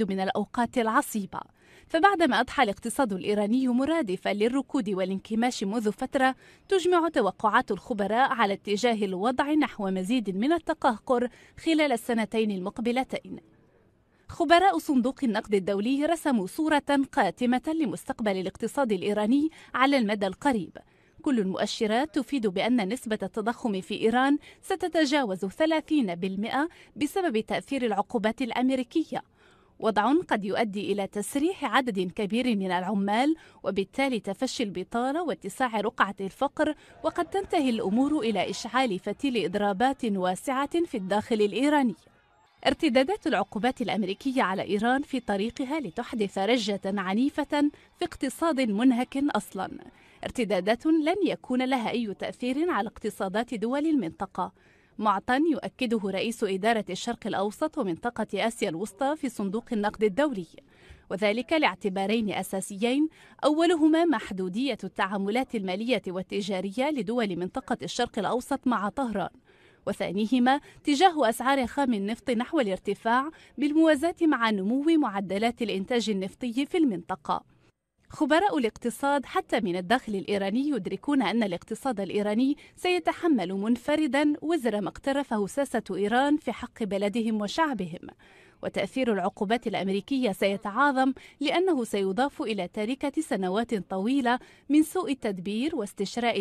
من الأوقات العصيبة فبعدما أضحى الاقتصاد الإيراني مرادفا للركود والانكماش منذ فترة تجمع توقعات الخبراء على اتجاه الوضع نحو مزيد من التقهقر خلال السنتين المقبلتين خبراء صندوق النقد الدولي رسموا صورة قاتمة لمستقبل الاقتصاد الإيراني على المدى القريب كل المؤشرات تفيد بأن نسبة التضخم في إيران ستتجاوز 30% بسبب تأثير العقوبات الأمريكية وضع قد يؤدي إلى تسريح عدد كبير من العمال وبالتالي تفشي البطالة واتساع رقعة الفقر وقد تنتهي الأمور إلى إشعال فتيل إضرابات واسعة في الداخل الإيراني ارتدادات العقوبات الأمريكية على إيران في طريقها لتحدث رجة عنيفة في اقتصاد منهك أصلاً ارتدادات لن يكون لها أي تأثير على اقتصادات دول المنطقة معطى يؤكده رئيس إدارة الشرق الأوسط ومنطقة آسيا الوسطى في صندوق النقد الدولي وذلك لاعتبارين أساسيين أولهما محدودية التعاملات المالية والتجارية لدول منطقة الشرق الأوسط مع طهران وثانيهما تجاه أسعار خام النفط نحو الارتفاع بالموازاة مع نمو معدلات الإنتاج النفطي في المنطقة خبراء الاقتصاد حتى من الداخل الإيراني يدركون أن الاقتصاد الإيراني سيتحمل منفردا وزر ما اقترفه ساسة إيران في حق بلدهم وشعبهم وتأثير العقوبات الأمريكية سيتعاظم لأنه سيضاف إلى تركة سنوات طويلة من سوء التدبير واستشراء